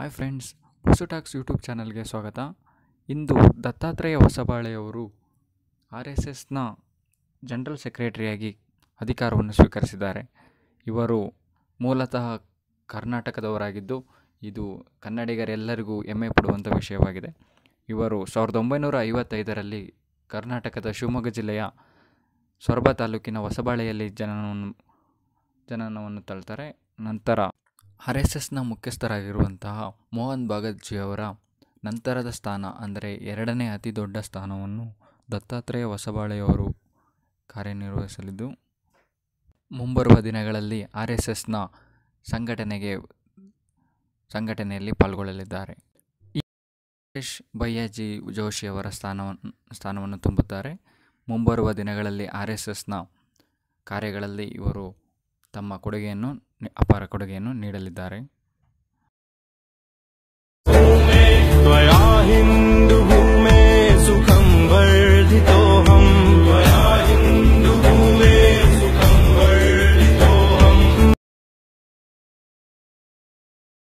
hi friends Hosu talks YouTube ಚಾನಲ್ಗೆ ಸ್ವಾಗತ ಇಂದು ದತ್ತಾತ್ರೇಯ ಹೊಸಬಾಳೆಯವರು ಆರ್ ಎಸ್ ಎಸ್ನ ಜನರಲ್ ಸೆಕ್ರೆಟರಿಯಾಗಿ ಅಧಿಕಾರವನ್ನು ಸ್ವೀಕರಿಸಿದ್ದಾರೆ ಇವರು ಮೂಲತಃ ಕರ್ನಾಟಕದವರಾಗಿದ್ದು ಇದು ಕನ್ನಡಿಗರೆಲ್ಲರಿಗೂ ಹೆಮ್ಮೆ ಪಡುವಂಥ ವಿಷಯವಾಗಿದೆ ಇವರು ಸಾವಿರದ ಒಂಬೈನೂರ ಐವತ್ತೈದರಲ್ಲಿ ಕರ್ನಾಟಕದ ಶಿವಮೊಗ್ಗ ಜಿಲ್ಲೆಯ ಸೊರಬ ತಾಲೂಕಿನ ಹೊಸಬಾಳೆಯಲ್ಲಿ ಜನನವನ್ನು ಜನನವನ್ನು ತಳ್ತಾರೆ ನಂತರ ಆರ್ ಎಸ್ ಎಸ್ನ ಮುಖ್ಯಸ್ಥರಾಗಿರುವಂತಹ ಮೋಹನ್ ಅವರ ನಂತರದ ಸ್ಥಾನ ಅಂದರೆ ಎರಡನೇ ಅತಿ ದೊಡ್ಡ ಸ್ಥಾನವನ್ನು ದತ್ತಾತ್ರೇಯ ಹೊಸಬಾಳೆಯವರು ಕಾರ್ಯನಿರ್ವಹಿಸಲಿದ್ದು ಮುಂಬರುವ ದಿನಗಳಲ್ಲಿ ಆರ್ ಎಸ್ ಎಸ್ನ ಸಂಘಟನೆಗೆ ಸಂಘಟನೆಯಲ್ಲಿ ಪಾಲ್ಗೊಳ್ಳಲಿದ್ದಾರೆ ಸುರೇಶ್ ಭಯ್ಯಾಜಿ ಜೋಶಿಯವರ ಸ್ಥಾನವನ್ನು ಸ್ಥಾನವನ್ನು ತುಂಬುತ್ತಾರೆ ಮುಂಬರುವ ದಿನಗಳಲ್ಲಿ ಆರ್ ಎಸ್ ಎಸ್ನ ಕಾರ್ಯಗಳಲ್ಲಿ ಇವರು ತಮ್ಮ ಕೊಡುಗೆಯನ್ನು ಅಪಾರ ಕೊಡುಗೆಯನ್ನು ನೀಡಲಿದ್ದಾರೆ